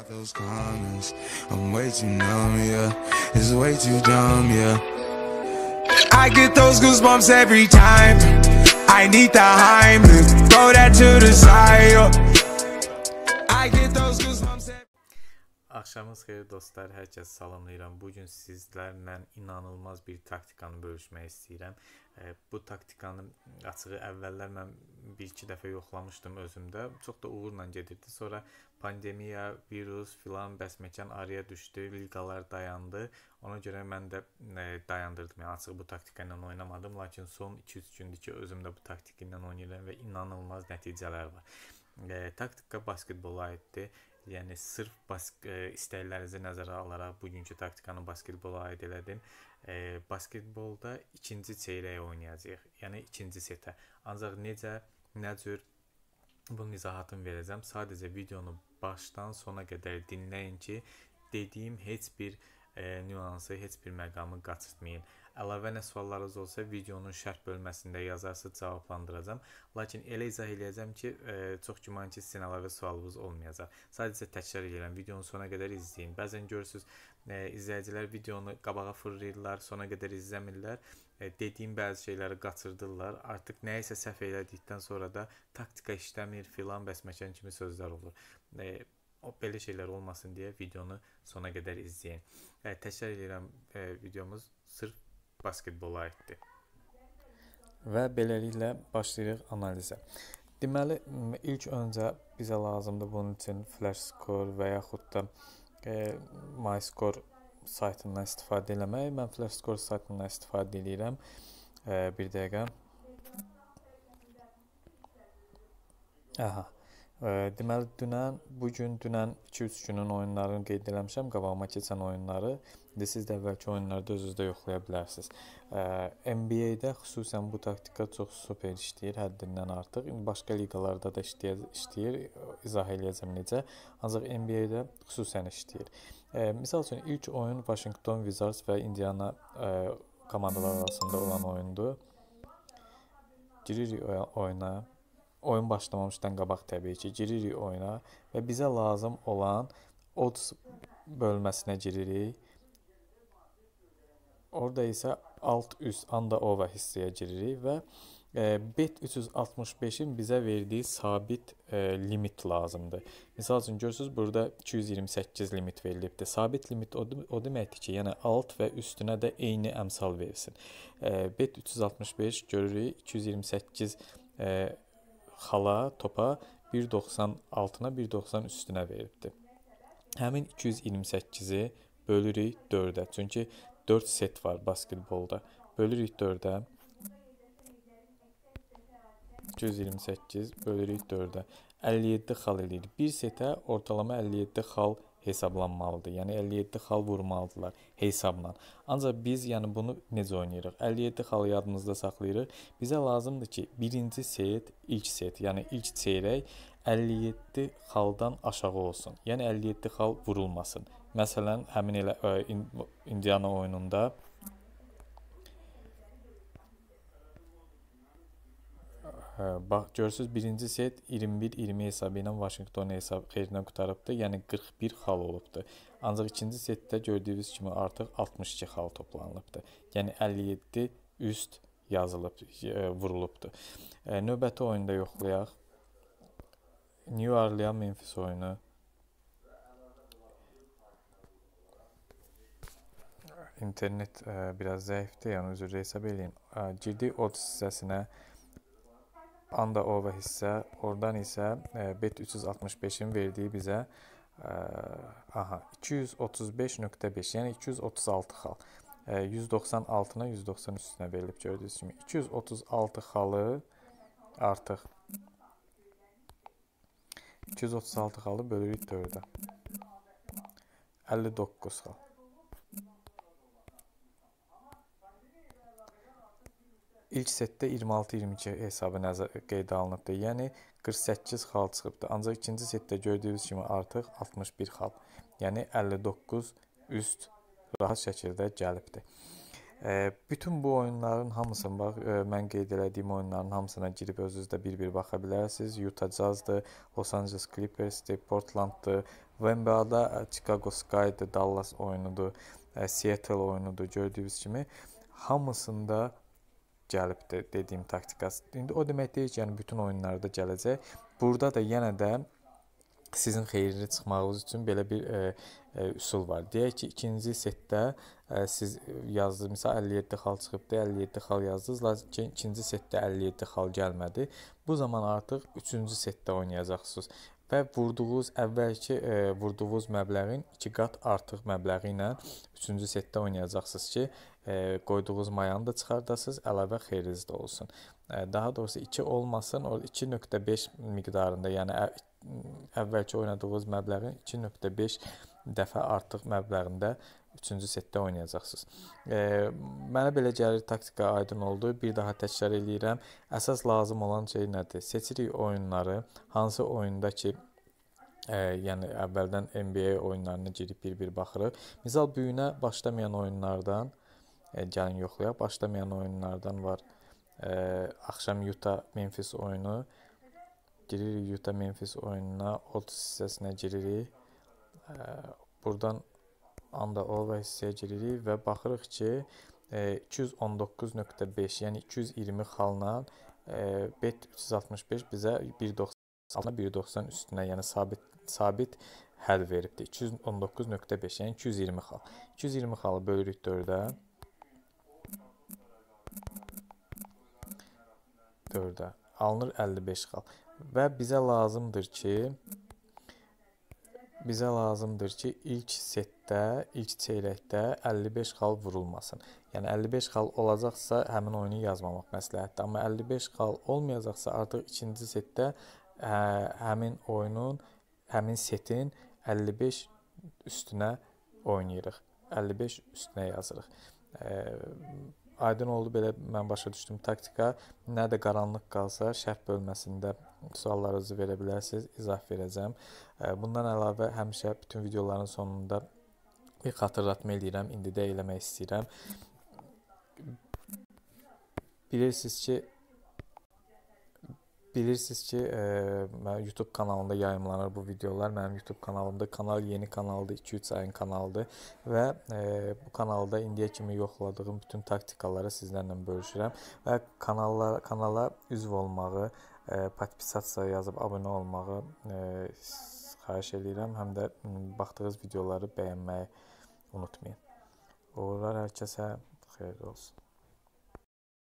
about those comments. I'm way too numb, yeah. It's way too dumb, yeah. I get those goosebumps every time. I need the Heimlich. Throw that to the side. I get those goosebumps. Axşamınız xeyir dostlar, hər kəsi salamlayıram. Bu gün sizlərlə inanılmaz bir taktikanı bölüşmək istəyirəm. Bu taktikanı açığı əvvəllər mən 1-2 dəfə yoxlamışdım özümdə. Çox da uğurla gedirdi. Sonra pandemiya, virus filan bəs məkan araya düşdü, liqalar dayandı. Ona görə mən də dayandırdım. Yəni açığı bu taktika ilə oynamadım, lakin son 2-3 gündür ki, özümdə bu taktika ilə oynayıram və inanılmaz nəticələr var e, taktika basketbola aiddir. Yəni sırf bask e, istəklərinizi nəzərə alaraq bugünkü taktikanı basketbola aid elədim. E, basketbolda ikinci çeyreyə oynayacağıq. Yəni ikinci setə. Ancaq necə, nə cür bunun izahatını verəcəm. Sadəcə videonu başdan sona qədər dinləyin ki, dediyim heç bir e, nüansı, heç bir məqamı qaçırtmayın. Əlavə nə suallarınız olsa videonun şərh bölməsində yazarsınız, cavablandıracağam. Lakin elə izah eləyəcəm ki, ə, e, çox güman ki, sizin əlavə sualınız olmayacaq. Sadəcə təkrar edirəm, videonu sona qədər izləyin. Bəzən görürsüz, ə, e, izləyicilər videonu qabağa fırlayırlar, sona qədər izləmirlər e, dediyim bəzi şeyləri qaçırdılar. Artıq nəyisə səhv elədikdən sonra da taktika işləmir filan bəsməkan kimi sözlər olur. E, o belə şeylər olmasın deyə videonu sona qədər izləyin. E, təkrar edirəm, e, videomuz sırf basketbola aiddir. Və beləliklə başlayırıq analizə. Deməli, ilk öncə bizə lazımdır bunun üçün Flash Score və yaxud da e, MyScore saytından istifadə eləmək. Mən Flash Score saytından istifadə eləyirəm. E, bir dəqiqə. Aha. Deməli dünən, bu gün, dünən 2-3 günün oyunlarını qeyd eləmişəm, qabağıma keçən oyunları. İndi siz də əvvəlki oyunlarda özünüzdə yoxlaya bilərsiniz. NBA-də xüsusən bu taktika çox super işləyir, həddindən artıq. İndi başqa liqalarda da işləyir, işləyir. İzah eləyəcəm necə. Ancaq NBA-də xüsusən işləyir. Məsəl üçün ilk oyun Washington Wizards və Indiana komandalar arasında olan oyundur. Giririk oyuna oyun başlamamışdan qabaq təbii ki, giririk oyuna və bizə lazım olan odds bölməsinə giririk. Orada isə alt üst anda over hissəyə giririk və e, bet 365-in bizə verdiyi sabit e, limit lazımdır. Məsəl üçün görürsüz burada 228 limit verilibdi. Sabit limit o, o deməkdir ki, yəni alt və üstünə də eyni əmsal versin. E, bet 365 görürük 228 e, xala topa 1.90 altına 1.90 üstünə veribdi. Həmin 228-i bölürük 4-ə. Çünki 4 set var basketbolda. Bölürük 4-ə. 228 bölürük 4-ə. 57 xal eləyir. Bir setə ortalama 57 xal hesablanmalıdır. Yəni 57 xal vurmalıdılar hesabla. Ancaq biz yəni bunu necə oynayırıq? 57 xalı yadımızda saxlayırıq. Bizə lazımdır ki, birinci set, ilk set, yəni ilk çeyrək 57 xaldan aşağı olsun. Yəni 57 xal vurulmasın. Məsələn, həmin elə ə, Indiana oyununda Hə, bax görürsüz birinci set 21-20 hesabı ilə Vaşinqtonu hesab xeyrinə qutarıbdı, yəni 41 xal olubdu. Ancaq ikinci setdə gördüyünüz kimi artıq 62 xal toplanılıbdı. Yəni 57 üst yazılıb e, vurulubdu. E, növbəti oyunda yoxlayaq. New Orleans Memphis oyunu. İnternet ə, e, biraz zəifdir, yəni üzr hesab eləyim. Girdi od hissəsinə Anda o və hissə, oradan isə e, BET 365-in verdiyi bizə ə, e, aha 235.5, yəni 236 xal. 196-na e, 190 üstünə verilib gördüyünüz kimi 236 xalı artıq 236 xalı bölürük 4-ə. 59 xal. İlk setdə 26-22 hesabı nəzər qeydə alınıbdı. Yəni 48 xal çıxıbdı. Ancaq ikinci setdə gördüyünüz kimi artıq 61 xal, yəni 59 üst rahat şəkildə gəlibdi. E, bütün bu oyunların hamısını bax e, mən qeyd elədiyim oyunların hamısına girib özünüzdə bir-bir baxa bilərsiniz. Utah Jazz-dır, Los Angeles Clippers-dir, Portland-dır, NBA-da e, Chicago Sky-dır, Dallas oyunudur, e, Seattle oyunudur gördüyünüz kimi hamısında gəlibdir dediyim taktikası. İndi o demək deyil ki, yəni bütün oyunlarda gələcək. Burada da yenə də sizin xeyirli çıxmağınız üçün belə bir e, e, üsul var. Deyək ki, ikinci setdə e, siz yazdınız, məsəl 57 xal çıxıbdı, 57 xal yazdınız, lakin ikinci setdə 57 xal gəlmədi. Bu zaman artıq 3-cü setdə oynayacaqsınız və vurduğunuz əvvəlki e, vurduğunuz məbləğin 2 qat artıq məbləği ilə 3-cü setdə oynayacaqsınız ki, e, qoyduğunuz mayanı da çıxardasınız, əlavə xeyriniz də olsun. E, daha doğrusu 2 olmasın, o 2.5 miqdarında, yəni ə, əvvəlki oynadığınız məbləğin 2.5 dəfə artıq məbləğində üçüncü setdə oynayacaqsınız. E, mənə belə gəlir taktika aydın oldu. Bir daha təkrar eləyirəm. Əsas lazım olan şey nədir? Seçirik oyunları, hansı oyunda ki Ə, yəni əvvəldən NBA oyunlarına girib bir-bir baxırıq. Misal bu günə başlamayan oyunlardan ə, gəlin yoxlayaq. Başlamayan oyunlardan var. Ə, axşam Utah Memphis oyunu. Giririk Utah Memphis oyununa, 30 hissəsinə giririk. Ə, buradan anda o versiyaya giririk və baxırıq ki, 219.5, e, yəni 220 xalla e, bet 365 bizə 1.90 1.90 üstünə, yəni sabit sabit həll veribdi. 219.5, yəni 220 xal. 220 xalı bölürük 4-ə. 4-ə alınır 55 xal və bizə lazımdır ki, bizə lazımdır ki, ilk setdə, ilk çeyrəkdə 55 xal vurulmasın. Yəni 55 xal olacaqsa həmin oyunu yazmamaq məsləhətdir. Amma 55 xal olmayacaqsa artıq ikinci setdə ə, həmin oyunun, həmin setin 55 üstünə oynayırıq. 55 üstünə yazırıq. Ə, aydın oldu belə mən başa düşdüm taktika. Nə də qaranlıq qalsa şərh bölməsində suallarınızı verə bilərsiniz, izah verəcəm. Bundan əlavə həmişə bütün videoların sonunda bir xatırlatma eləyirəm, indi də eləmək istəyirəm. Bilirsiniz ki, bilirsiniz ki, e, mənim YouTube kanalımda yayımlanır bu videolar. Mənim YouTube kanalımda kanal yeni kanaldır, 2-3 ayın kanalıdır və e, bu kanalda indiyə kimi yoxladığım bütün taktikaları sizlərlə bölüşürəm və kanallar kanala üzv olmağı, e, podpisasiya yazıb abunə olmağı e, xahiş edirəm, həm də baxdığınız videoları bəyənməyi unutmayın. Uğurlar hər kəsə, xeyir olsun.